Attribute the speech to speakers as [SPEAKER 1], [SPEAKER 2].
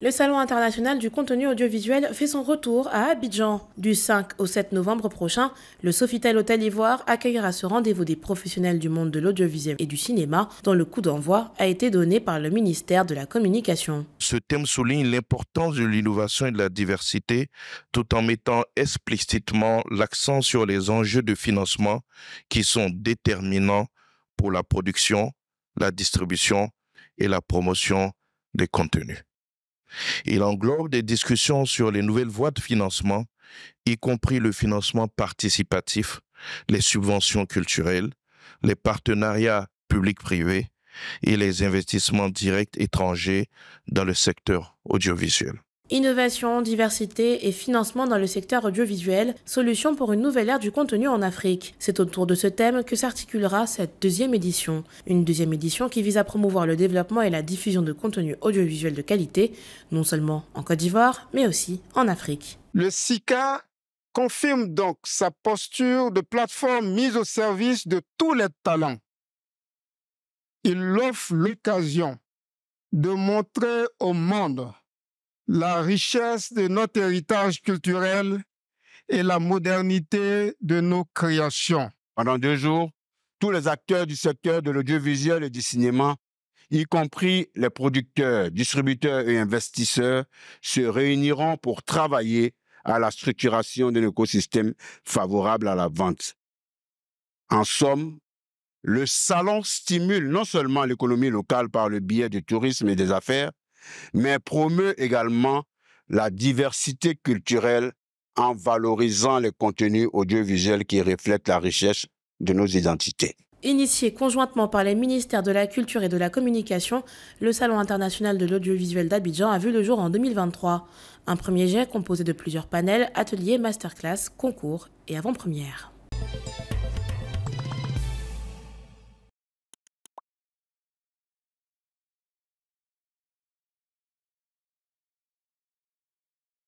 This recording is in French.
[SPEAKER 1] Le Salon international du contenu audiovisuel fait son retour à Abidjan. Du 5 au 7 novembre prochain, le Sofitel Hôtel Ivoire accueillera ce rendez-vous des professionnels du monde de l'audiovisuel et du cinéma, dont le coup d'envoi a été donné par le ministère de la Communication.
[SPEAKER 2] Ce thème souligne l'importance de l'innovation et de la diversité, tout en mettant explicitement l'accent sur les enjeux de financement qui sont déterminants pour la production, la distribution et la promotion des contenus. Il englobe des discussions sur les nouvelles voies de financement, y compris le financement participatif, les subventions culturelles, les partenariats publics-privés et les investissements directs étrangers dans le secteur audiovisuel.
[SPEAKER 1] Innovation, diversité et financement dans le secteur audiovisuel, solution pour une nouvelle ère du contenu en Afrique. C'est autour de ce thème que s'articulera cette deuxième édition. Une deuxième édition qui vise à promouvoir le développement et la diffusion de contenus audiovisuels de qualité, non seulement en Côte d'Ivoire, mais aussi en Afrique.
[SPEAKER 3] Le SICA confirme donc sa posture de plateforme mise au service de tous les talents. Il offre l'occasion de montrer au monde la richesse de notre héritage culturel et la modernité de nos créations.
[SPEAKER 4] Pendant deux jours, tous les acteurs du secteur de l'audiovisuel et du cinéma, y compris les producteurs, distributeurs et investisseurs, se réuniront pour travailler à la structuration d'un écosystème favorable à la vente. En somme, le salon stimule non seulement l'économie locale par le biais du tourisme et des affaires, mais promeut également la diversité culturelle en valorisant les contenus audiovisuels qui reflètent la richesse de nos identités.
[SPEAKER 1] Initié conjointement par les ministères de la Culture et de la Communication, le Salon international de l'audiovisuel d'Abidjan a vu le jour en 2023. Un premier jet composé de plusieurs panels, ateliers, masterclass, concours et avant-premières.